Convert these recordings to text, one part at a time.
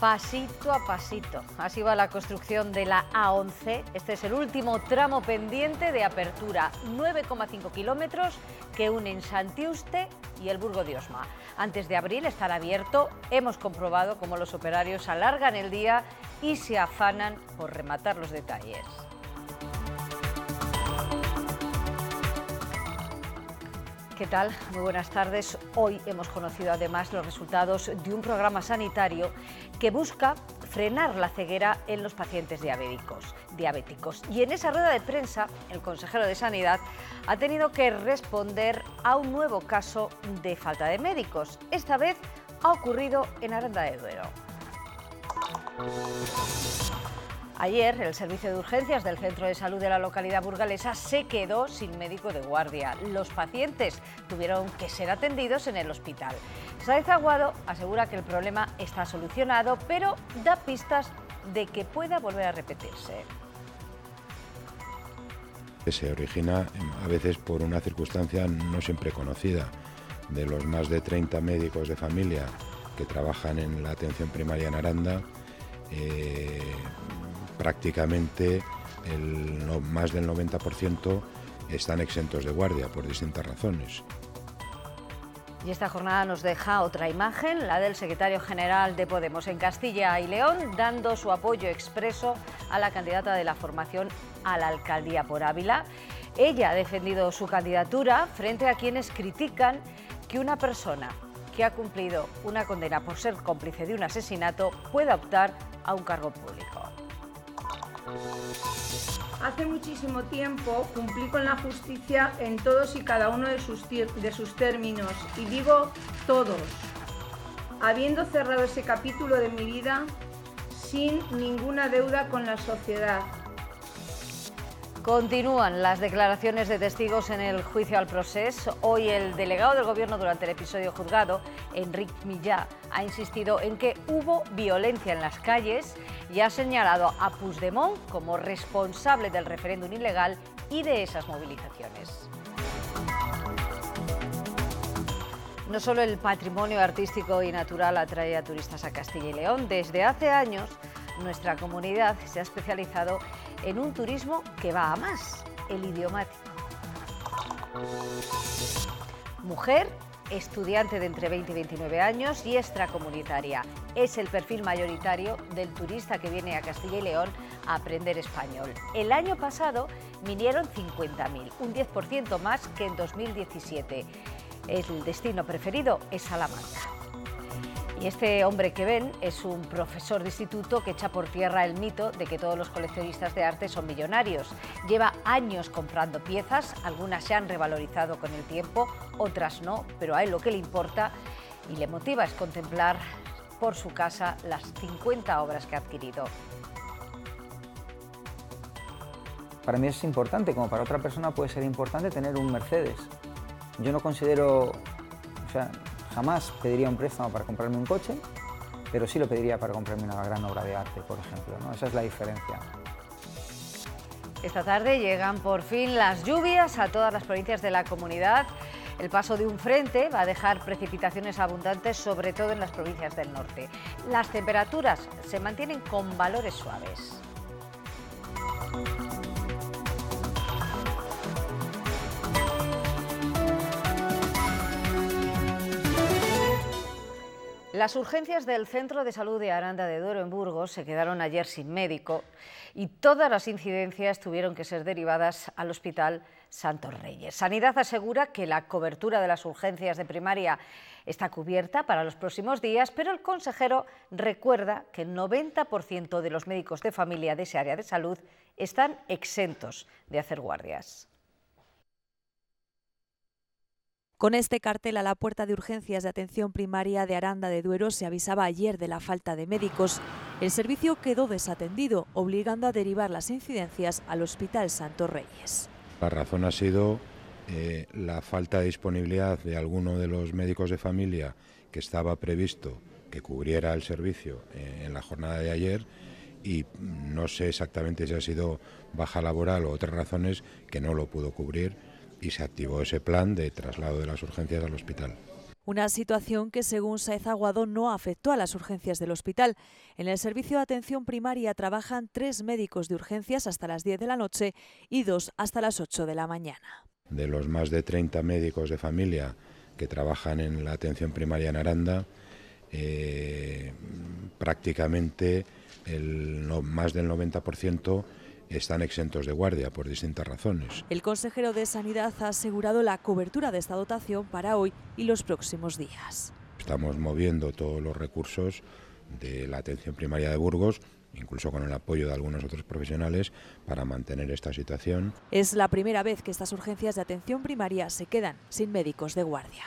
pasito a pasito. Así va la construcción de la A11. Este es el último tramo pendiente de apertura, 9,5 kilómetros que unen Santiuste y el Burgo de Osma. Antes de abril estará abierto. Hemos comprobado cómo los operarios alargan el día y se afanan por rematar los detalles. ¿Qué tal? Muy buenas tardes. Hoy hemos conocido además los resultados de un programa sanitario que busca frenar la ceguera en los pacientes diabéticos, Y en esa rueda de prensa, el consejero de Sanidad ha tenido que responder a un nuevo caso de falta de médicos. Esta vez ha ocurrido en Aranda de Duero. Ayer, el servicio de urgencias del centro de salud de la localidad burgalesa se quedó sin médico de guardia. Los pacientes tuvieron que ser atendidos en el hospital. Saez Aguado asegura que el problema está solucionado, pero da pistas de que pueda volver a repetirse se origina em, a veces por una circunstancia no siempre conocida. De los más de 30 médicos de familia que trabajan en la atención primaria en Aranda, eh, prácticamente el, más del 90% están exentos de guardia por distintas razones. Y esta jornada nos deja otra imagen, la del secretario general de Podemos en Castilla y León, dando su apoyo expreso a la candidata de la formación a la alcaldía por Ávila. Ella ha defendido su candidatura frente a quienes critican que una persona que ha cumplido una condena por ser cómplice de un asesinato pueda optar a un cargo público. Hace muchísimo tiempo cumplí con la justicia en todos y cada uno de sus, de sus términos, y digo todos, habiendo cerrado ese capítulo de mi vida sin ninguna deuda con la sociedad, Continúan las declaraciones de testigos en el juicio al proceso. Hoy el delegado del Gobierno durante el episodio juzgado, Enrique Millá, ha insistido en que hubo violencia en las calles y ha señalado a Puigdemont como responsable del referéndum ilegal y de esas movilizaciones. No solo el patrimonio artístico y natural atrae a turistas a Castilla y León, desde hace años nuestra comunidad se ha especializado en en un turismo que va a más, el idiomático. Mujer, estudiante de entre 20 y 29 años y extracomunitaria. Es el perfil mayoritario del turista que viene a Castilla y León a aprender español. El año pasado vinieron 50.000, un 10% más que en 2017. El destino preferido es Salamanca. Y este hombre que ven es un profesor de instituto que echa por tierra el mito de que todos los coleccionistas de arte son millonarios. Lleva años comprando piezas, algunas se han revalorizado con el tiempo, otras no, pero a él lo que le importa y le motiva es contemplar por su casa las 50 obras que ha adquirido. Para mí es importante, como para otra persona puede ser importante tener un Mercedes. Yo no considero, o Jamás pediría un préstamo para comprarme un coche, pero sí lo pediría para comprarme una gran obra de arte, por ejemplo. Esa es la diferencia. Esta tarde llegan por fin las lluvias a todas las provincias de la comunidad. El paso de un frente va a dejar precipitaciones abundantes, sobre todo en las provincias del norte. Las temperaturas se mantienen con valores suaves. Las urgencias del Centro de Salud de Aranda de Duero en Burgos se quedaron ayer sin médico y todas las incidencias tuvieron que ser derivadas al Hospital Santos Reyes. Sanidad asegura que la cobertura de las urgencias de primaria está cubierta para los próximos días, pero el consejero recuerda que el 90% de los médicos de familia de ese área de salud están exentos de hacer guardias. Con este cartel a la puerta de urgencias de atención primaria de Aranda de Duero se avisaba ayer de la falta de médicos. El servicio quedó desatendido, obligando a derivar las incidencias al Hospital Santos Reyes. La razón ha sido eh, la falta de disponibilidad de alguno de los médicos de familia que estaba previsto que cubriera el servicio eh, en la jornada de ayer y no sé exactamente si ha sido baja laboral o otras razones que no lo pudo cubrir y se activó ese plan de traslado de las urgencias al hospital. Una situación que, según Saez Aguado, no afectó a las urgencias del hospital. En el servicio de atención primaria trabajan tres médicos de urgencias hasta las 10 de la noche y dos hasta las 8 de la mañana. De los más de 30 médicos de familia que trabajan en la atención primaria en Aranda, eh, prácticamente el, más del 90% están exentos de guardia por distintas razones. El consejero de Sanidad ha asegurado la cobertura de esta dotación para hoy y los próximos días. Estamos moviendo todos los recursos de la atención primaria de Burgos incluso con el apoyo de algunos otros profesionales, para mantener esta situación. Es la primera vez que estas urgencias de atención primaria se quedan sin médicos de guardia.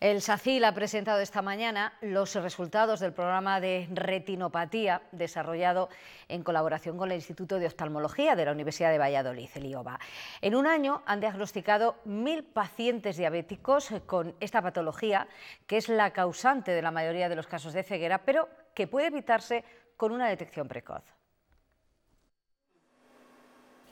El SACIL ha presentado esta mañana los resultados del programa de retinopatía desarrollado en colaboración con el Instituto de Oftalmología de la Universidad de Valladolid, el IOBA. En un año han diagnosticado mil pacientes diabéticos con esta patología, que es la causante de la mayoría de los casos de ceguera, pero que puede evitarse con una detección precoz.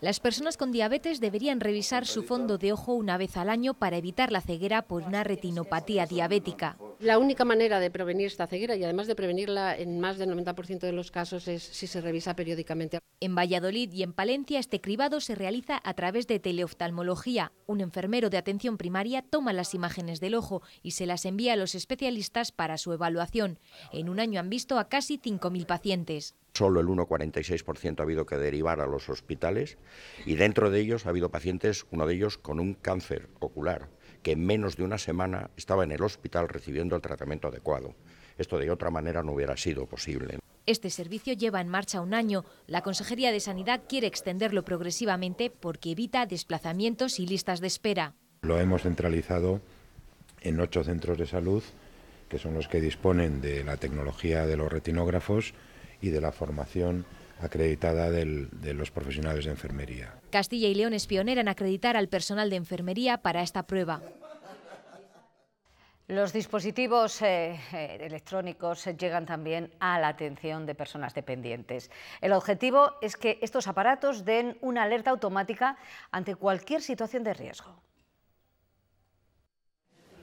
Las personas con diabetes deberían revisar su fondo de ojo una vez al año para evitar la ceguera por una retinopatía diabética. La única manera de prevenir esta ceguera y además de prevenirla en más del 90% de los casos es si se revisa periódicamente. En Valladolid y en Palencia este cribado se realiza a través de teleoftalmología. Un enfermero de atención primaria toma las imágenes del ojo y se las envía a los especialistas para su evaluación. En un año han visto a casi 5.000 pacientes solo el 1,46% ha habido que derivar a los hospitales y dentro de ellos ha habido pacientes, uno de ellos con un cáncer ocular, que en menos de una semana estaba en el hospital recibiendo el tratamiento adecuado. Esto de otra manera no hubiera sido posible. Este servicio lleva en marcha un año. La Consejería de Sanidad quiere extenderlo progresivamente porque evita desplazamientos y listas de espera. Lo hemos centralizado en ocho centros de salud, que son los que disponen de la tecnología de los retinógrafos y de la formación acreditada de los profesionales de enfermería. Castilla y León es pionera en acreditar al personal de enfermería para esta prueba. Los dispositivos eh, eh, electrónicos llegan también a la atención de personas dependientes. El objetivo es que estos aparatos den una alerta automática ante cualquier situación de riesgo.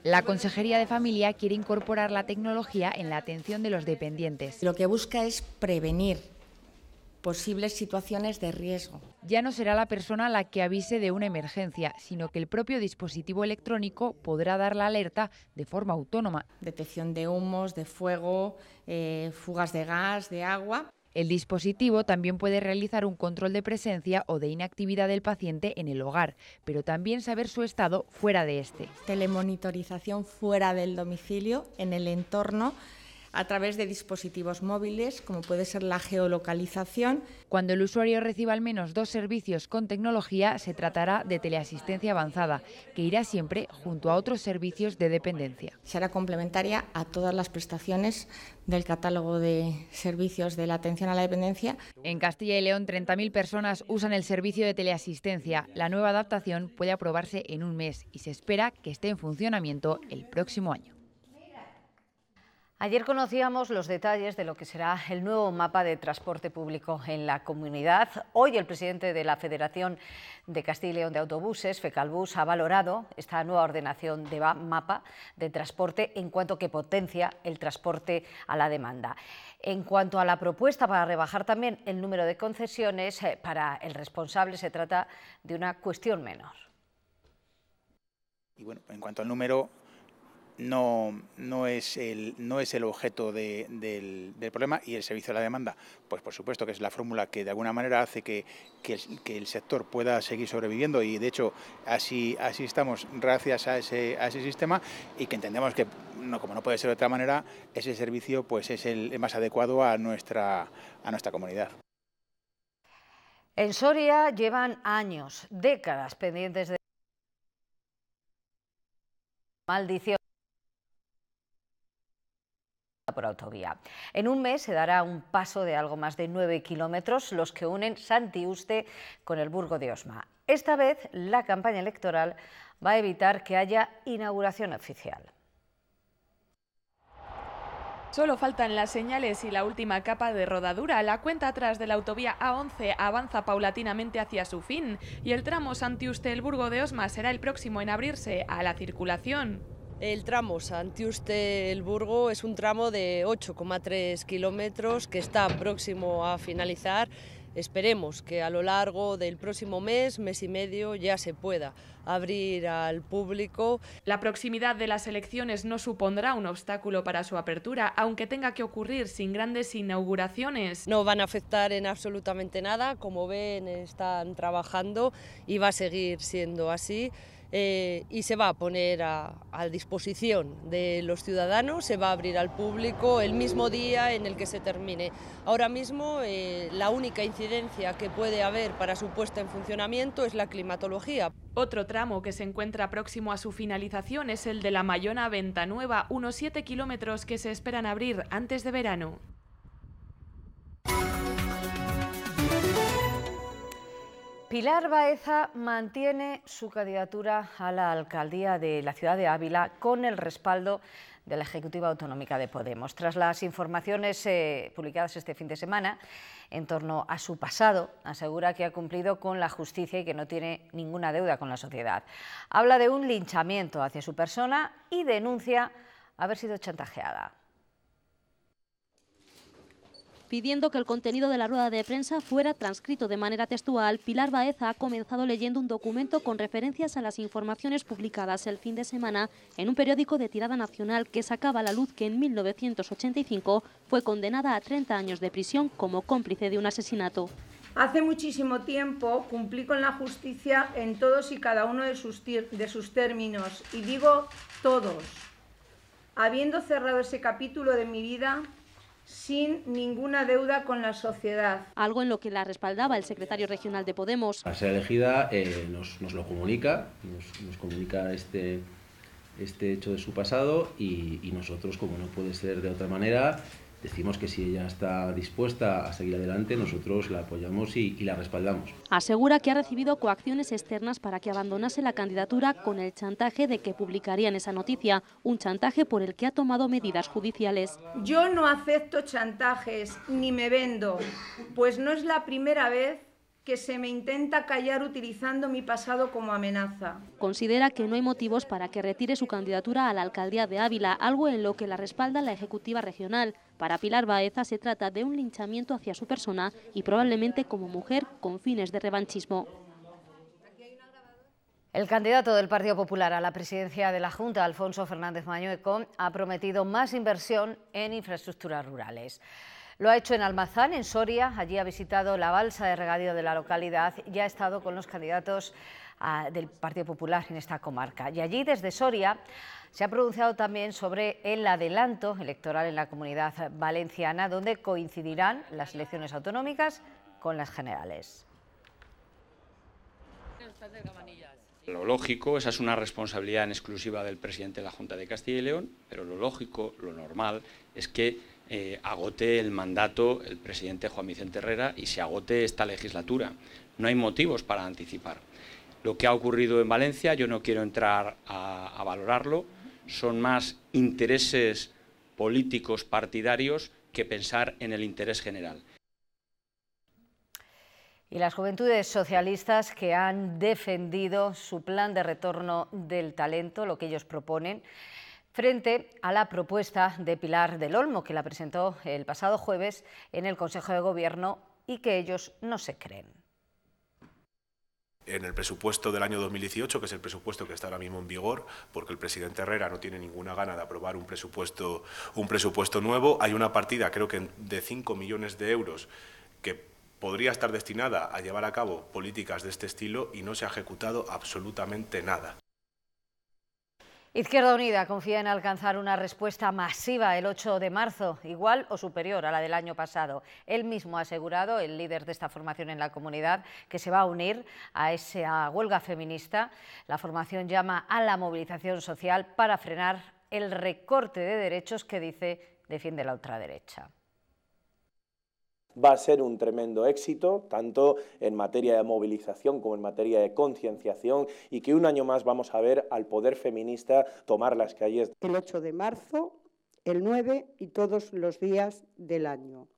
La Consejería de Familia quiere incorporar la tecnología en la atención de los dependientes. Lo que busca es prevenir posibles situaciones de riesgo. Ya no será la persona la que avise de una emergencia, sino que el propio dispositivo electrónico podrá dar la alerta de forma autónoma. Detección de humos, de fuego, eh, fugas de gas, de agua. El dispositivo también puede realizar un control de presencia o de inactividad del paciente en el hogar, pero también saber su estado fuera de este. Telemonitorización fuera del domicilio, en el entorno a través de dispositivos móviles, como puede ser la geolocalización. Cuando el usuario reciba al menos dos servicios con tecnología, se tratará de teleasistencia avanzada, que irá siempre junto a otros servicios de dependencia. Será complementaria a todas las prestaciones del catálogo de servicios de la atención a la dependencia. En Castilla y León, 30.000 personas usan el servicio de teleasistencia. La nueva adaptación puede aprobarse en un mes y se espera que esté en funcionamiento el próximo año. Ayer conocíamos los detalles de lo que será el nuevo mapa de transporte público en la comunidad. Hoy el presidente de la Federación de Castilla y León de Autobuses, Fecalbus, ha valorado esta nueva ordenación de mapa de transporte en cuanto que potencia el transporte a la demanda. En cuanto a la propuesta para rebajar también el número de concesiones, eh, para el responsable se trata de una cuestión menor. Y bueno, en cuanto al número, no, no, es, el, no es el objeto del, problema y el servicio a la demanda, pues por supuesto que es la fórmula que de alguna manera hace que, el, sector pueda seguir sobreviviendo y de hecho así, así estamos gracias a ese, a ese sistema y que entendemos que no, como no puede ser de otra manera, ese servicio pues es el más adecuado a nuestra, a nuestra comunidad. En Soria llevan años, décadas pendientes de maldición por autovía. En un mes se dará un paso de algo más de 9 kilómetros, los que unen Santiuste con el Burgo de Osma. Esta vez la campaña electoral va a evitar que haya inauguración oficial. Solo faltan las señales y la última capa de rodadura. La cuenta atrás de la autovía A11 avanza paulatinamente hacia su fin y el tramo Santiuste-El Burgo de Osma será el próximo en abrirse a la circulación. El tramo santiuste elburgo es un tramo de 8,3 kilómetros que está próximo a finalizar. Esperemos que a lo largo del próximo mes, mes y medio, ya se pueda abrir al público. La proximidad de las elecciones no supondrá un obstáculo para su apertura, aunque tenga que ocurrir sin grandes inauguraciones. No van a afectar en absolutamente nada, como ven, están trabajando y va a seguir siendo así. Eh, y se va a poner a, disposición de los ciudadanos, se va a abrir al público el mismo día en el que se termine. Ahora mismo eh, la única incidencia que puede haber para su puesta en funcionamiento es la climatología. Otro tramo que se encuentra próximo a su finalización es el de la Mayona Nueva, unos siete kilómetros que se esperan abrir antes de verano. Pilar Baeza mantiene su candidatura a la alcaldía de la ciudad de Ávila con el respaldo de la Ejecutiva Autonómica de Podemos. Tras las informaciones eh, publicadas este fin de semana en torno a su pasado, asegura que ha cumplido con la justicia y que no tiene ninguna deuda con la sociedad. Habla de un linchamiento hacia su persona y denuncia haber sido chantajeada. Pidiendo que el contenido de la rueda de prensa fuera transcrito de manera textual, Pilar Baeza ha comenzado leyendo un documento con referencias a las informaciones publicadas el fin de semana en un periódico de tirada nacional que sacaba a la luz que en 1985 fue condenada a 30 años de prisión como cómplice de un asesinato. Hace muchísimo tiempo cumplí con la justicia en todos y cada uno de sus, de sus, términos, y digo todos. Habiendo cerrado ese capítulo de mi vida, sin ninguna deuda con la sociedad. Algo en lo que la respaldaba el secretario regional de Podemos. A ser elegida eh, nos, lo comunica, nos, comunica este, este, hecho de su pasado y nosotros, como no puede ser de otra manera, decimos que si ella está dispuesta a seguir adelante, nosotros la apoyamos y, la respaldamos. Asegura que ha recibido coacciones externas para que abandonase la candidatura con el chantaje de que publicarían esa noticia, un chantaje por el que ha tomado medidas judiciales. Yo no acepto chantajes ni me vendo, pues no es la primera vez que se me intenta callar utilizando mi pasado como amenaza. Considera que no hay motivos para que retire su candidatura a la alcaldía de Ávila, algo en lo que la respalda la Ejecutiva Regional. Para Pilar Baeza se trata de un linchamiento hacia su persona y probablemente como mujer con fines de revanchismo. El candidato del Partido Popular a la presidencia de la Junta, Alfonso Fernández Mañueco, ha prometido más inversión en infraestructuras rurales. Lo ha hecho en Almazán, en Soria. Allí ha visitado la balsa de regadío de la localidad y ha estado con los candidatos ah, del Partido Popular en esta comarca. Y allí, desde Soria, se ha pronunciado también sobre el adelanto electoral en la comunidad valenciana, donde coincidirán las elecciones autonómicas con las generales. Lo lógico, esa es una responsabilidad en exclusiva del presidente de la Junta de Castilla y León, pero lo lógico, lo normal, es que eh, agote el mandato el presidente Juan Vicente Herrera y se agote esta legislatura. No hay motivos para anticipar. Lo que ha ocurrido en Valencia, yo no quiero entrar a, a valorarlo, son más intereses políticos partidarios que pensar en el interés general. Y las juventudes socialistas que han defendido su plan de retorno del talento, lo que ellos proponen, frente a la propuesta de Pilar del Olmo, que la presentó el pasado jueves en el Consejo de Gobierno y que ellos no se creen. En el presupuesto del año 2018, que es el presupuesto que está ahora mismo en vigor, porque el presidente Herrera no tiene ninguna gana de aprobar un presupuesto, nuevo, hay una partida, creo que de 5 millones de euros, que podría estar destinada a llevar a cabo políticas de este estilo y no se ha ejecutado absolutamente nada. Izquierda Unida confía en alcanzar una respuesta masiva el 8 de marzo, igual o superior a la del año pasado. Él mismo ha asegurado, el líder de esta formación en la comunidad, que se va a unir a esa huelga feminista. La formación llama a la movilización social para frenar el recorte de derechos que dice defiende la ultraderecha. Va a ser un tremendo éxito, tanto en materia de movilización como en materia de concienciación, y que un año más vamos a ver al poder feminista tomar las calles. El 8 de marzo, el 9 y todos los días del año.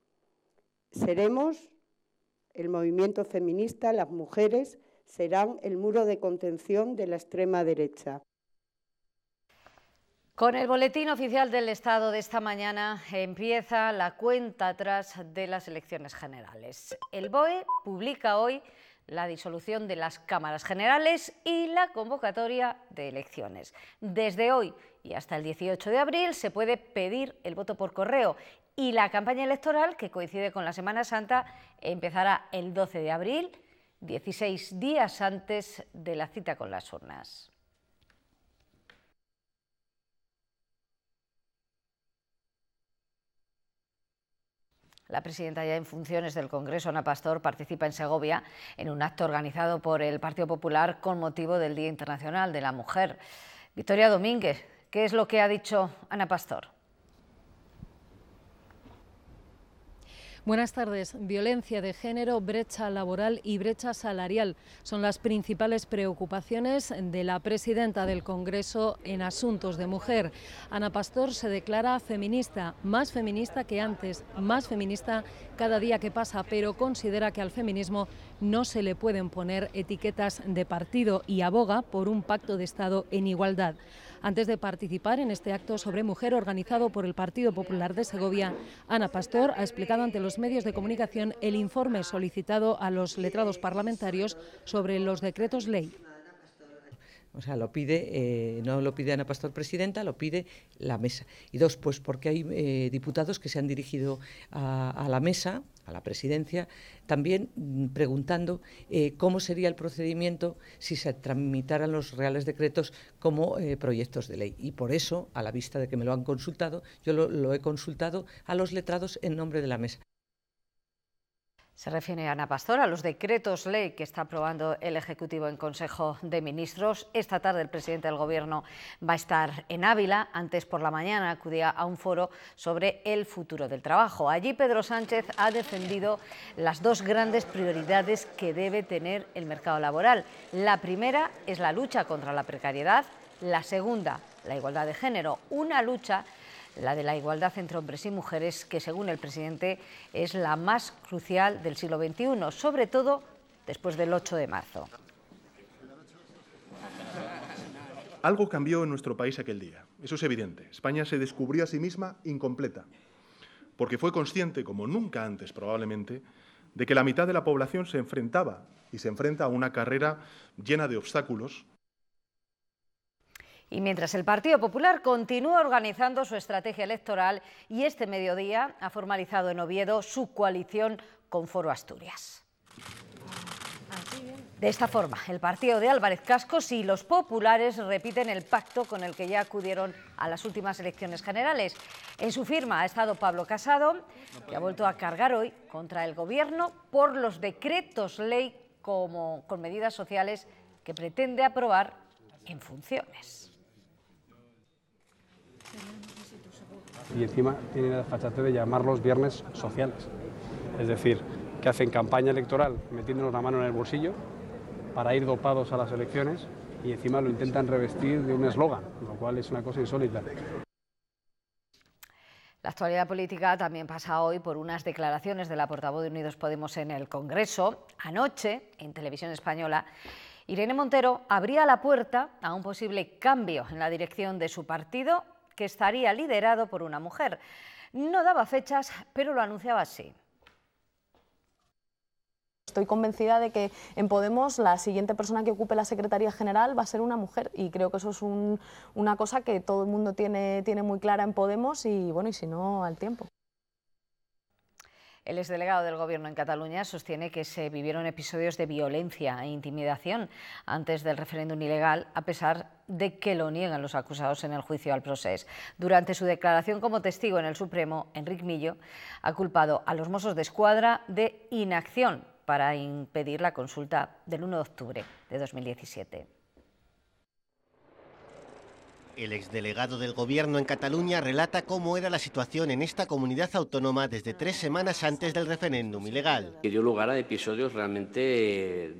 Seremos el movimiento feminista, las mujeres serán el muro de contención de la extrema derecha. Con el boletín oficial del Estado de esta mañana empieza la cuenta atrás de las elecciones generales. El BOE publica hoy la disolución de las cámaras generales y la convocatoria de elecciones. Desde hoy y hasta el 18 de abril se puede pedir el voto por correo y la campaña electoral, que coincide con la Semana Santa, empezará el 12 de abril, 16 días antes de la cita con las urnas. La presidenta ya en funciones del Congreso, Ana Pastor, participa en Segovia en un acto organizado por el Partido Popular con motivo del Día Internacional de la Mujer. Victoria Domínguez, ¿qué es lo que ha dicho Ana Pastor? Buenas tardes. Violencia de género, brecha laboral y brecha salarial son las principales preocupaciones de la presidenta del Congreso en asuntos de mujer. Ana Pastor se declara feminista, más feminista que antes, más feminista cada día que pasa, pero considera que al feminismo no se le pueden poner etiquetas de partido y aboga por un pacto de Estado en igualdad. Antes de participar en este acto sobre mujer organizado por el Partido Popular de Segovia, Ana Pastor ha explicado ante los medios de comunicación el informe solicitado a los letrados parlamentarios sobre los decretos ley. O sea, lo pide, eh, no lo pide Ana Pastor presidenta, lo pide la mesa. Y dos, pues porque hay eh, diputados que se han dirigido a la mesa a la presidencia, también mm, preguntando eh, cómo sería el procedimiento si se tramitaran los reales decretos como eh, proyectos de ley. Y por eso, a la vista de que me lo han consultado, yo lo he consultado a los letrados en nombre de la mesa. Se refiere a Ana Pastor a los decretos ley que está aprobando el Ejecutivo en Consejo de Ministros. Esta tarde el presidente del Gobierno va a estar en Ávila. Antes por la mañana acudía a un foro sobre el futuro del trabajo. Allí Pedro Sánchez ha defendido las dos grandes prioridades que debe tener el mercado laboral. La primera es la lucha contra la precariedad. La segunda, la igualdad de género. Una lucha la de la igualdad entre hombres y mujeres, que según el presidente es la más crucial del siglo XXI, sobre todo después del 8 de marzo. Algo cambió en nuestro país aquel día, eso es evidente. España se descubrió a sí misma incompleta, porque fue consciente, como nunca antes probablemente, de que la mitad de la población se enfrentaba y se enfrenta a una carrera llena de obstáculos y mientras el Partido Popular continúa organizando su estrategia electoral y este mediodía ha formalizado en Oviedo su coalición con Foro Asturias. De esta forma, el partido de Álvarez Cascos y los populares repiten el pacto con el que ya acudieron a las últimas elecciones generales. En su firma ha estado Pablo Casado, que ha vuelto a cargar hoy contra el Gobierno por los decretos ley como, con medidas sociales que pretende aprobar en funciones. Y encima tienen la fachate de llamarlos viernes sociales. Es decir, que hacen campaña electoral metiéndonos la mano en el bolsillo para ir dopados a las elecciones y encima lo intentan revestir de un eslogan, lo cual es una cosa insólita. La actualidad política también pasa hoy por unas declaraciones de la portavoz de Unidos Podemos en el Congreso. Anoche, en televisión española, Irene Montero abría la puerta a un posible cambio en la dirección de su partido que estaría liderado por una mujer. No daba fechas, pero lo anunciaba así. Estoy convencida de que en Podemos la siguiente persona que ocupe la Secretaría General va a ser una mujer y creo que eso es una cosa que todo el mundo tiene, tiene muy clara en Podemos y bueno, y si no, al tiempo. El exdelegado del Gobierno en Cataluña sostiene que se vivieron episodios de violencia e intimidación antes del referéndum ilegal, a pesar de que lo niegan los acusados en el juicio al proceso. Durante su declaración como testigo en el Supremo, Enric Millo ha culpado a los Mossos de Escuadra de inacción para impedir la consulta del 1 de octubre de 2017. El exdelegado del Gobierno en Cataluña relata cómo era la situación en esta comunidad autónoma desde tres semanas antes del referéndum ilegal. Que dio lugar a episodios realmente eh,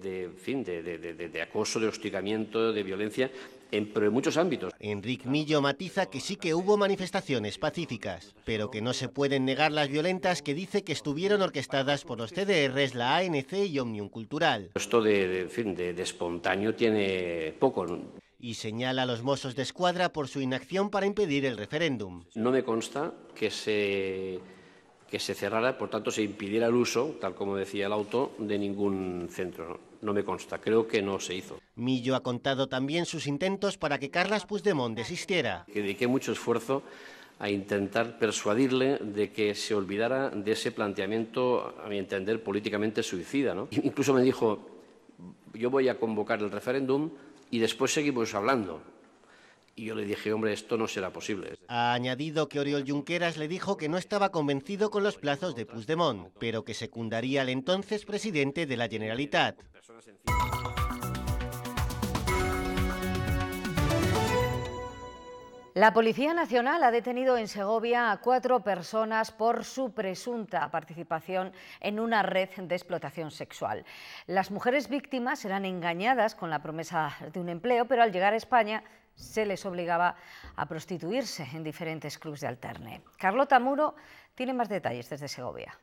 de, acoso, de hostigamiento, de violencia en, en muchos ámbitos. Enric Millo matiza que sí que hubo manifestaciones pacíficas, pero que no se pueden negar las violentas que dice que estuvieron orquestadas por los CDRs, la ANC y Omnium Cultural. Esto de, de espontáneo tiene poco y señala a los mozos de escuadra por su inacción para impedir el referéndum. No me consta que se, que se cerrara, por tanto, se impidiera el uso, tal como decía el auto, de ningún centro. No, me consta, creo que no se hizo. Millo ha contado también sus intentos para que Carlas Puigdemont desistiera. dediqué mucho esfuerzo a intentar persuadirle de que se olvidara de ese planteamiento, a mi entender, políticamente suicida. ¿no? Incluso me dijo, yo voy a convocar el referéndum, y después seguimos hablando. Y yo le dije, hombre, esto no será posible. Ha añadido que Oriol Junqueras le dijo que no estaba convencido con los plazos de Puigdemont, pero que secundaría al entonces presidente de la Generalitat. La Policía Nacional ha detenido en Segovia a cuatro personas por su presunta participación en una red de explotación sexual. Las mujeres víctimas eran engañadas con la promesa de un empleo, pero al llegar a España se les obligaba a prostituirse en diferentes clubs de alterne. Carlota Muro tiene más detalles desde Segovia.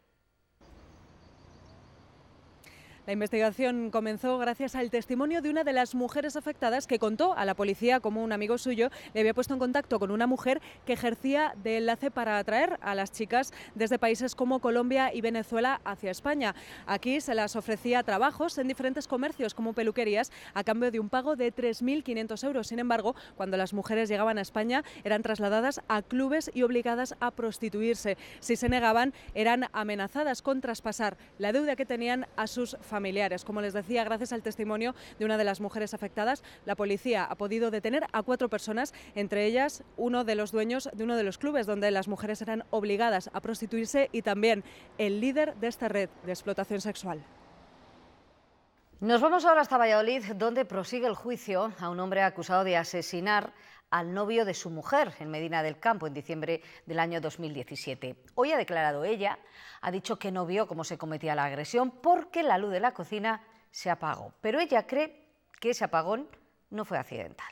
La investigación comenzó gracias al testimonio de una de las mujeres afectadas que contó a la policía como un amigo suyo le había puesto en contacto con una mujer que ejercía de enlace para atraer a las chicas desde países como Colombia y Venezuela hacia España. Aquí se las ofrecía trabajos en diferentes comercios como peluquerías a cambio de un pago de 3.500 euros. Sin embargo, cuando las mujeres llegaban a España eran trasladadas a clubes y obligadas a prostituirse. Si se negaban, eran amenazadas con traspasar la deuda que tenían a sus familias familiares. Como les decía, gracias al testimonio de una de las mujeres afectadas, la policía ha podido detener a cuatro personas, entre ellas uno de los dueños de uno de los clubes donde las mujeres eran obligadas a prostituirse y también el líder de esta red de explotación sexual. Nos vamos ahora hasta Valladolid, donde prosigue el juicio a un hombre acusado de asesinar al novio de su mujer en Medina del Campo en diciembre del año 2017. Hoy ha declarado ella, ha dicho que no vio cómo se cometía la agresión porque la luz de la cocina se apagó, pero ella cree que ese apagón no fue accidental.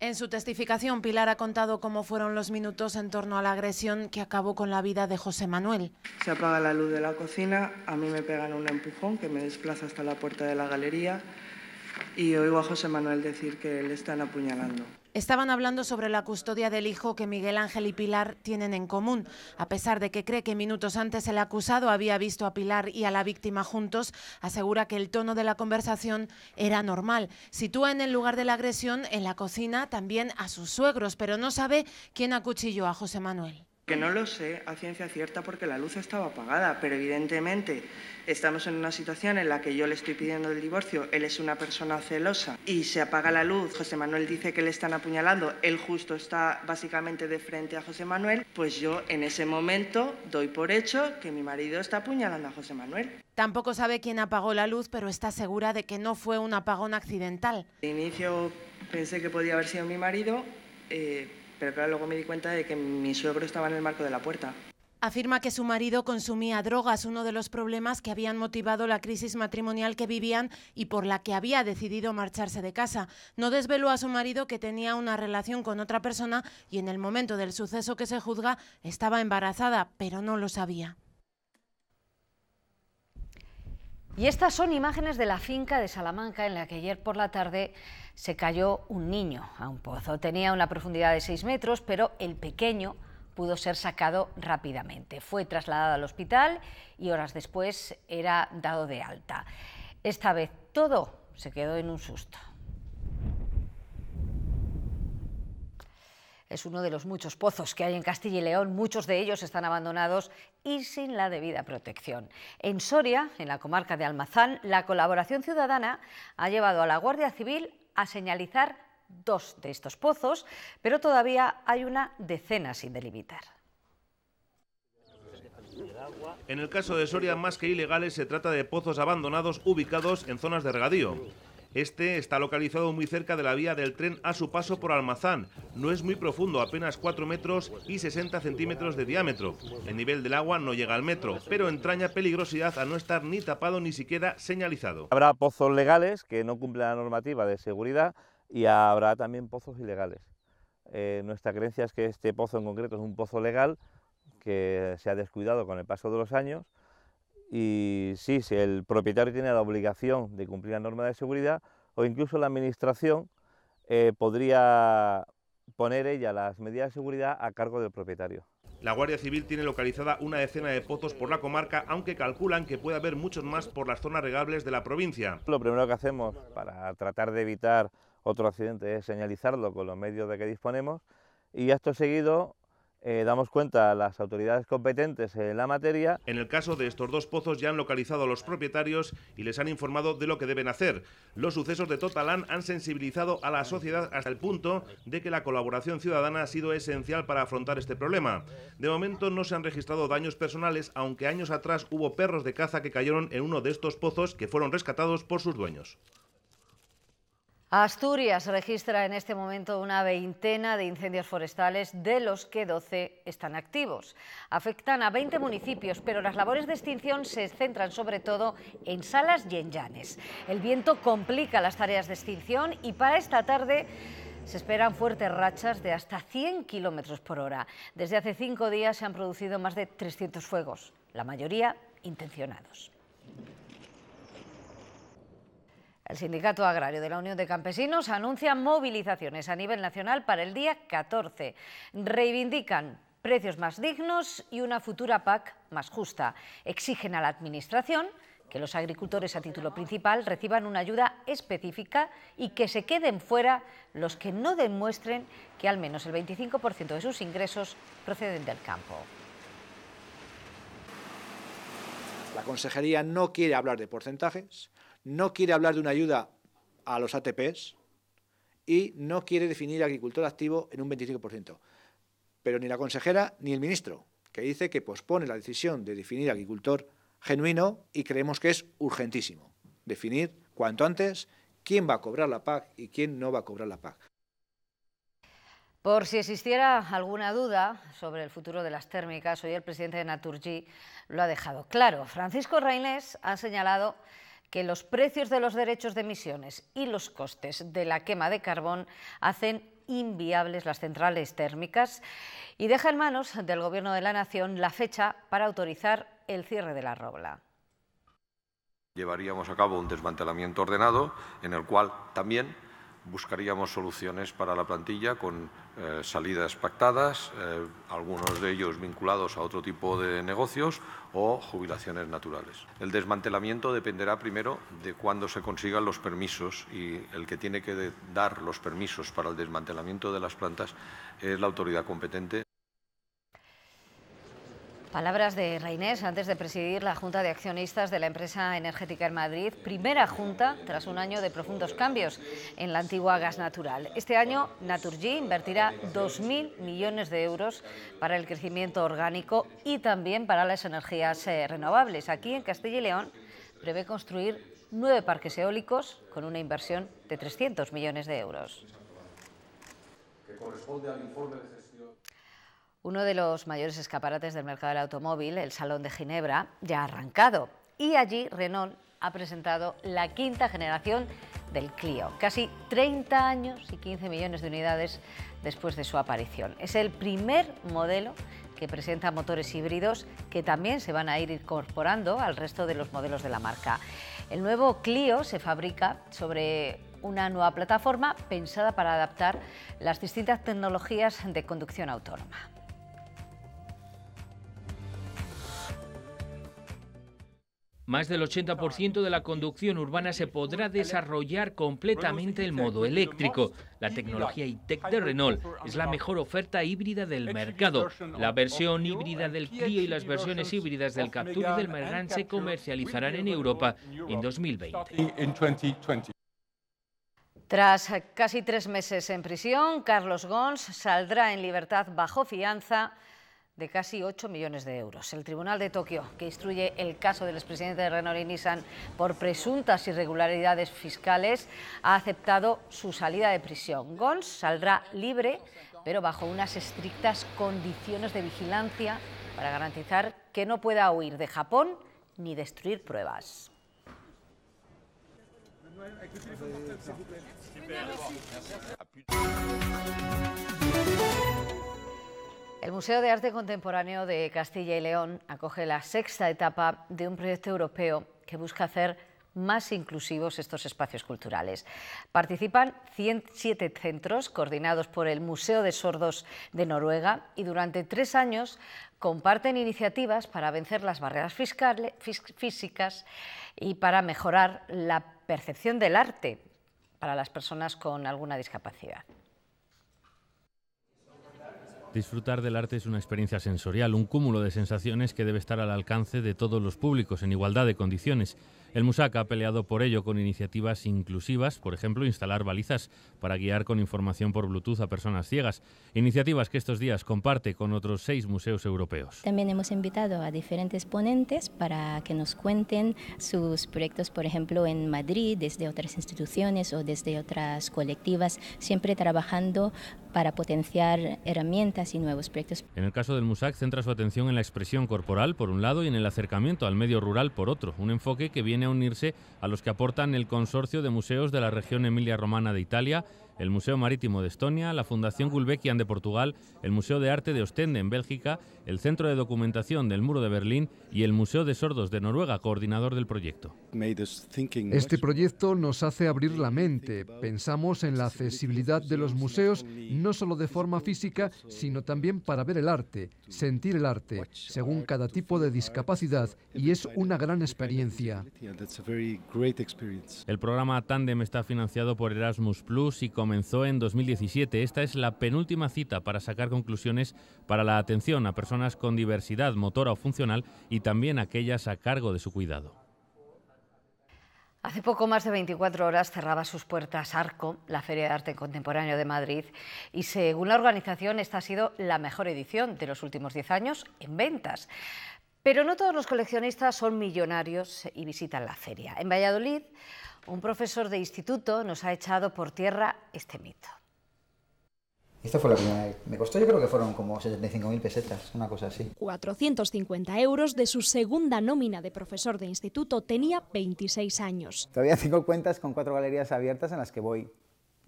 En su testificación, Pilar ha contado cómo fueron los minutos en torno a la agresión que acabó con la vida de José Manuel. Se apaga la luz de la cocina, a mí me pegan un empujón que me desplaza hasta la puerta de la galería y oigo a José Manuel decir que le están apuñalando. Estaban hablando sobre la custodia del hijo que Miguel Ángel y Pilar tienen en común. A pesar de que cree que minutos antes el acusado había visto a Pilar y a la víctima juntos, asegura que el tono de la conversación era normal. Sitúa en el lugar de la agresión, en la cocina, también a sus suegros, pero no sabe quién acuchilló a José Manuel que no lo sé a ciencia cierta porque la luz estaba apagada, pero evidentemente estamos en una situación en la que yo le estoy pidiendo el divorcio, él es una persona celosa y se apaga la luz, José Manuel dice que le están apuñalando, él justo está básicamente de frente a José Manuel, pues yo en ese momento doy por hecho que mi marido está apuñalando a José Manuel. Tampoco sabe quién apagó la luz, pero está segura de que no fue un apagón accidental. De inicio pensé que podía haber sido mi marido. Eh, pero claro, luego me di cuenta de que mi suegro estaba en el marco de la puerta. Afirma que su marido consumía drogas, uno de los problemas que habían motivado la crisis matrimonial que vivían y por la que había decidido marcharse de casa. No desveló a su marido que tenía una relación con otra persona y en el momento del suceso que se juzga estaba embarazada, pero no lo sabía. Y estas son imágenes de la finca de Salamanca en la que ayer por la tarde se cayó un niño a un pozo. Tenía una profundidad de 6 metros, pero el pequeño pudo ser sacado rápidamente. Fue trasladado al hospital y horas después era dado de alta. Esta vez todo se quedó en un susto. es uno de los muchos pozos que hay en Castilla y León. Muchos de ellos están abandonados y sin la debida protección. En Soria, en la comarca de Almazán, la colaboración ciudadana ha llevado a la Guardia Civil a señalizar dos de estos pozos, pero todavía hay una decena sin delimitar. En el caso de Soria, más que ilegales, se trata de pozos abandonados ubicados en zonas de regadío. Este está localizado muy cerca de la vía del tren a su paso por Almazán. No es muy profundo, apenas 4 metros y 60 centímetros de diámetro. El nivel del agua no llega al metro, pero entraña peligrosidad a no estar ni tapado ni siquiera señalizado. Habrá pozos legales que no cumplen la normativa de seguridad y habrá también pozos ilegales. Eh, nuestra creencia es que este pozo en concreto es un pozo legal que se ha descuidado con el paso de los años y sí, si el propietario tiene la obligación de cumplir la norma de seguridad o incluso la administración eh, podría poner ella las medidas de seguridad a cargo del propietario. La Guardia Civil tiene localizada una decena de pozos por la comarca, aunque calculan que puede haber muchos más por las zonas regables de la provincia. Lo primero que hacemos para tratar de evitar otro accidente es señalizarlo con los medios de que disponemos y esto seguido eh, damos cuenta a las autoridades competentes en la materia. En el caso de estos dos pozos ya han localizado a los propietarios y les han informado de lo que deben hacer. Los sucesos de Totalán han sensibilizado a la sociedad hasta el punto de que la colaboración ciudadana ha sido esencial para afrontar este problema. De momento no se han registrado daños personales, aunque años atrás hubo perros de caza que cayeron en uno de estos pozos que fueron rescatados por sus dueños. Asturias registra en este momento una veintena de incendios forestales, de los que 12 están activos. Afectan a 20 municipios, pero las labores de extinción se centran sobre todo en salas y en llanes. El viento complica las tareas de extinción y para esta tarde se esperan fuertes rachas de hasta 100 kilómetros por hora. Desde hace cinco días se han producido más de 300 fuegos, la mayoría intencionados. El Sindicato Agrario de la Unión de Campesinos anuncia movilizaciones a nivel nacional para el día 14. Reivindican precios más dignos y una futura PAC más justa. Exigen a la Administración que los agricultores a título principal reciban una ayuda específica y que se queden fuera los que no demuestren que al menos el 25% de sus ingresos proceden del campo. La consejería no quiere hablar de porcentajes, no quiere hablar de una ayuda a los ATPs y no quiere definir agricultor activo en un 25%. Pero ni la consejera ni el ministro, que dice que pospone la decisión de definir agricultor genuino y creemos que es urgentísimo definir cuanto antes quién va a cobrar la PAC y quién no va a cobrar la PAC. Por si existiera alguna duda sobre el futuro de las térmicas, hoy el presidente de Naturgy lo ha dejado claro. Francisco Reinés ha señalado que los precios de los derechos de emisiones y los costes de la quema de carbón hacen inviables las centrales térmicas y deja en manos del Gobierno de la Nación la fecha para autorizar el cierre de la robla. Llevaríamos a cabo un desmantelamiento ordenado en el cual también buscaríamos soluciones para la plantilla con eh, salidas pactadas, eh, algunos de ellos vinculados a otro tipo de negocios o jubilaciones naturales. El desmantelamiento dependerá primero de cuándo se consigan los permisos y el que tiene que dar los permisos para el desmantelamiento de las plantas es la autoridad competente. Palabras de Reinés antes de presidir la Junta de Accionistas de la empresa energética en Madrid, primera junta tras un año de profundos cambios en la antigua gas natural. Este año Naturgy invertirá 2.000 millones de euros para el crecimiento orgánico y también para las energías eh, renovables. Aquí en Castilla y León prevé construir nueve parques eólicos con una inversión de 300 millones de euros. corresponde al informe de uno de los mayores escaparates del mercado del automóvil, el Salón de Ginebra, ya ha arrancado y allí Renault ha presentado la quinta generación del Clio, casi 30 años y 15 millones de unidades después de su aparición. Es el primer modelo que presenta motores híbridos que también se van a ir incorporando al resto de los modelos de la marca. El nuevo Clio se fabrica sobre una nueva plataforma pensada para adaptar las distintas tecnologías de conducción autónoma. Más del 80% de la conducción urbana se podrá desarrollar completamente en modo eléctrico. La tecnología e de Renault es la mejor oferta híbrida del mercado. La versión híbrida del Clio y las versiones híbridas del Captur y del Mergan se comercializarán en Europa en 2020. Tras casi tres meses en prisión, Carlos Gons saldrá en libertad bajo fianza de casi 8 millones de euros. El Tribunal de Tokio, que instruye el caso del expresidente de Renault y Nissan por presuntas irregularidades fiscales, ha aceptado su salida de prisión. Gons saldrá libre, pero bajo unas estrictas condiciones de vigilancia para garantizar que no pueda huir de Japón ni destruir pruebas. El Museo de Arte Contemporáneo de Castilla y León acoge la sexta etapa de un proyecto europeo que busca hacer más inclusivos estos espacios culturales. Participan 107 centros coordinados por el Museo de Sordos de Noruega y durante tres años comparten iniciativas para vencer las barreras físicas y para mejorar la percepción del arte para las personas con alguna discapacidad. Disfrutar del arte es una experiencia sensorial, un cúmulo de sensaciones que debe estar al alcance de todos los públicos en igualdad de condiciones. El MUSAC ha peleado por ello con iniciativas inclusivas, por ejemplo, instalar balizas para guiar con información por Bluetooth a personas ciegas, iniciativas que estos días comparte con otros seis museos europeos. También hemos invitado a diferentes ponentes para que nos cuenten sus proyectos, por ejemplo, en Madrid, desde otras instituciones o desde otras colectivas, siempre trabajando para potenciar herramientas y nuevos proyectos. En el caso del MUSAC centra su atención en la expresión corporal, por un lado, y en el acercamiento al medio rural, por otro, un enfoque que viene a unirse a los que aportan el Consorcio de Museos de la Región Emilia-Romana de Italia el Museo Marítimo de Estonia, la Fundación Gulbeckian de Portugal, el Museo de Arte de Ostende en Bélgica, el Centro de Documentación del Muro de Berlín y el Museo de Sordos de Noruega, coordinador del proyecto. Este proyecto nos hace abrir la mente. Pensamos en la accesibilidad de los museos no solo de forma física, sino también para ver el arte, sentir el arte, según cada tipo de discapacidad, y es una gran experiencia. El programa Tandem está financiado por Erasmus Plus y con comenzó en 2017. Esta es la penúltima cita para sacar conclusiones para la atención a personas con diversidad motora o funcional y también aquellas a cargo de su cuidado. Hace poco más de 24 horas cerraba sus puertas Arco, la Feria de Arte Contemporáneo de Madrid, y según la organización esta ha sido la mejor edición de los últimos 10 años en ventas. Pero no todos los coleccionistas son millonarios y visitan la feria. En Valladolid, un profesor de instituto nos ha echado por tierra este mito. Esto fue la primera Me costó, yo creo que fueron como 75.000 pesetas, una cosa así. 450 euros de su segunda nómina de profesor de instituto. Tenía 26 años. Todavía tengo cuentas con cuatro galerías abiertas en las que voy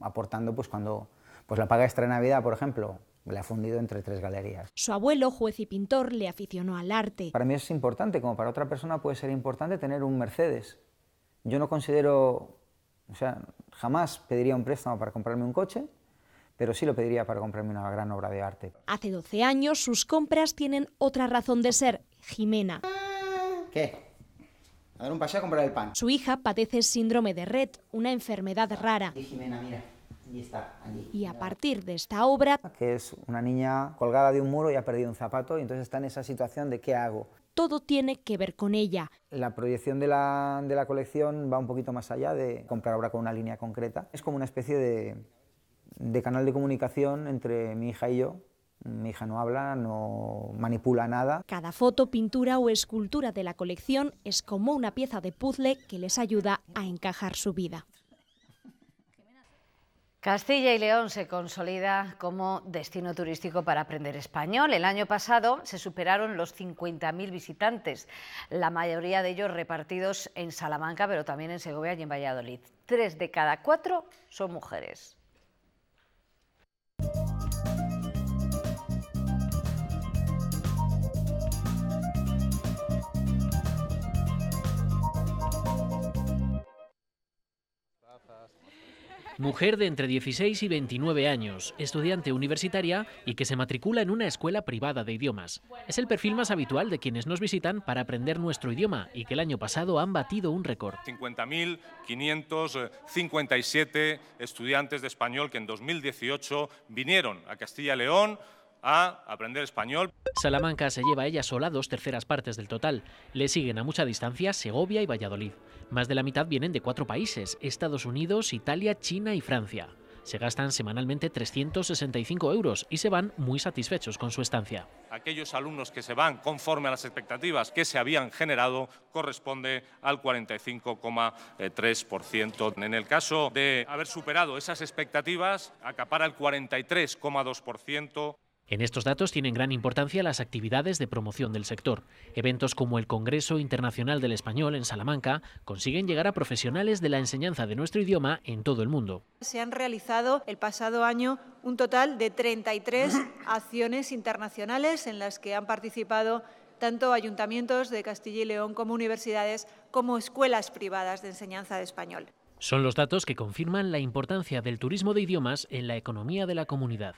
aportando, pues cuando pues la paga extra de Navidad, por ejemplo, le ha fundido entre tres galerías. Su abuelo, juez y pintor, le aficionó al arte. Para mí es importante, como para otra persona puede ser importante tener un Mercedes yo no considero, o sea, jamás pediría un préstamo para comprarme un coche, pero sí lo pediría para comprarme una gran obra de arte. Hace 12 años sus compras tienen otra razón de ser, Jimena. ¿Qué? A dar un paseo a comprar el pan. Su hija padece síndrome de Red, una enfermedad rara. Y Jimena, mira. está, allí. y a partir de esta obra... Que es una niña colgada de un muro y ha perdido un zapato y entonces está en esa situación de ¿qué hago? todo tiene que ver con ella. La proyección de la, colección va un poquito más allá de comprar obra con una línea concreta. Es como una especie de, de canal de comunicación entre mi hija y yo, mi hija no habla, no manipula nada. Cada foto, pintura o escultura de la colección es como una pieza de puzzle que les ayuda a encajar su vida. Castilla y León se consolida como destino turístico para aprender español. El año pasado se superaron los 50.000 visitantes, la mayoría de ellos repartidos en Salamanca, pero también en Segovia y en Valladolid. Tres de cada cuatro son mujeres. Mujer de entre 16 y 29 años, estudiante universitaria y que se matricula en una escuela privada de idiomas. Es el perfil más habitual de quienes nos visitan para aprender nuestro idioma y que el año pasado han batido un récord. 50.557 estudiantes de español que en 2018 vinieron a Castilla y León a aprender español. Salamanca se lleva ella sola dos terceras partes del total. Le siguen a mucha distancia Segovia y Valladolid. Más de la mitad vienen de cuatro países, Estados Unidos, Italia, China y Francia. Se gastan semanalmente 365 euros y se van muy satisfechos con su estancia. Aquellos alumnos que se van conforme a las expectativas que se habían generado corresponde al 45,3%. En el caso de haber superado esas expectativas, acapara el 43,2%. En estos datos tienen gran importancia las actividades de promoción del sector. Eventos como el Congreso Internacional del Español en Salamanca consiguen llegar a profesionales de la enseñanza de nuestro idioma en todo el mundo. Se han realizado el pasado año un total de 33 acciones internacionales en las que han participado tanto ayuntamientos de Castilla y León como universidades como escuelas privadas de enseñanza de español. Son los datos que confirman la importancia del turismo de idiomas en la economía de la comunidad.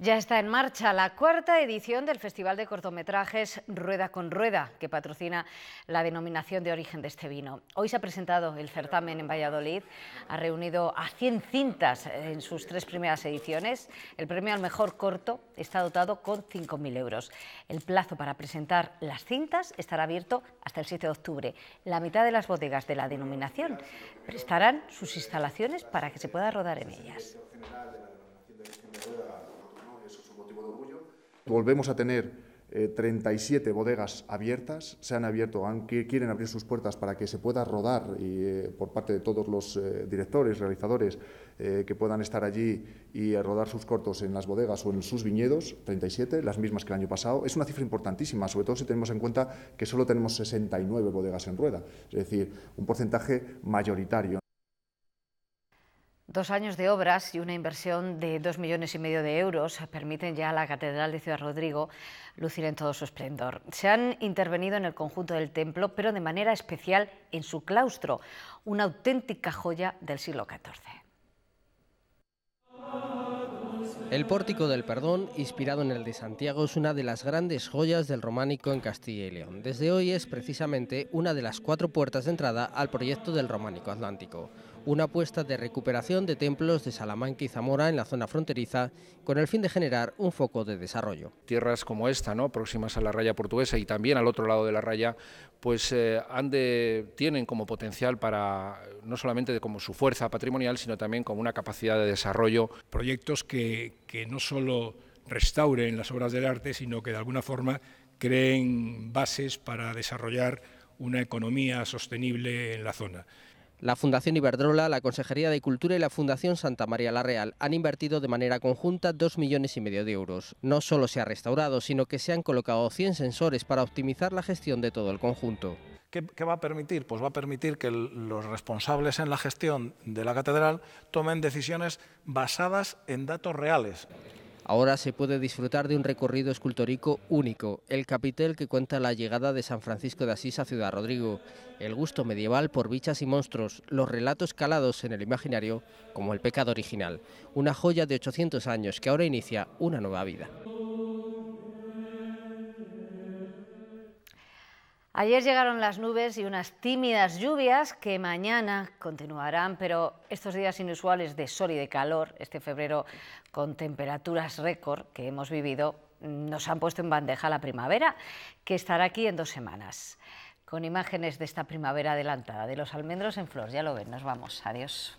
Ya está en marcha la cuarta edición del Festival de Cortometrajes Rueda con Rueda, que patrocina la denominación de origen de este vino. Hoy se ha presentado el certamen en Valladolid, ha reunido a 100 cintas en sus tres primeras ediciones. El premio al mejor corto está dotado con 5.000 euros. El plazo para presentar las cintas estará abierto hasta el 7 de octubre. La mitad de las bodegas de la denominación prestarán sus instalaciones para que se pueda rodar en ellas. Volvemos a tener 37 eh, bodegas abiertas, se han abierto, aunque quieren abrir sus puertas para que se pueda rodar y, eh, por parte de todos los eh, directores, realizadores que puedan estar allí y rodar sus cortos en las bodegas o en sus viñedos, 37, las mismas que el año pasado. Es una cifra importantísima, sobre todo si tenemos en cuenta que solo tenemos 69 bodegas en rueda, es decir, un porcentaje mayoritario. Dos años de obras y una inversión de dos millones y medio de euros permiten ya a la Catedral de Ciudad Rodrigo lucir en todo su esplendor. Se han intervenido en el conjunto del templo, pero de manera especial en su claustro, una auténtica joya del siglo XIV. El Pórtico del Perdón, inspirado en el de Santiago, es una de las grandes joyas del románico en Castilla y León. Desde hoy es precisamente una de las cuatro puertas de entrada al proyecto del románico atlántico una apuesta de recuperación de templos de Salamanca y Zamora en la zona fronteriza con el fin de generar un foco de desarrollo. Tierras como esta, ¿no? próximas a la raya portuguesa y también al otro lado de la raya, pues eh, tienen como potencial para no solamente como su fuerza patrimonial, sino también como una capacidad de desarrollo. Proyectos que, que no solo restauren las obras del arte, sino que de alguna forma creen bases para desarrollar una economía sostenible en la zona. La Fundación Iberdrola, la Consejería de Cultura y la Fundación Santa María la Real han invertido de manera conjunta 2 millones y medio de euros. No solo se ha restaurado, sino que se han colocado 100 sensores para optimizar la gestión de todo el conjunto. ¿Qué, va a permitir? Pues va a permitir que los responsables en la gestión de la catedral tomen decisiones basadas en datos reales. Ahora se puede disfrutar de un recorrido escultórico único, el capitel que cuenta la llegada de San Francisco de Asís a Ciudad Rodrigo, el gusto medieval por bichas y monstruos, los relatos calados en el imaginario como el pecado original, una joya de 800 años que ahora inicia una nueva vida. Ayer llegaron las nubes y unas tímidas lluvias que mañana continuarán, pero estos días inusuales de sol y de calor, este febrero con temperaturas récord que hemos vivido, nos han puesto en bandeja la primavera, que estará aquí en dos semanas, con imágenes de esta primavera adelantada, de los almendros en flor. Ya lo ven, nos vamos. Adiós.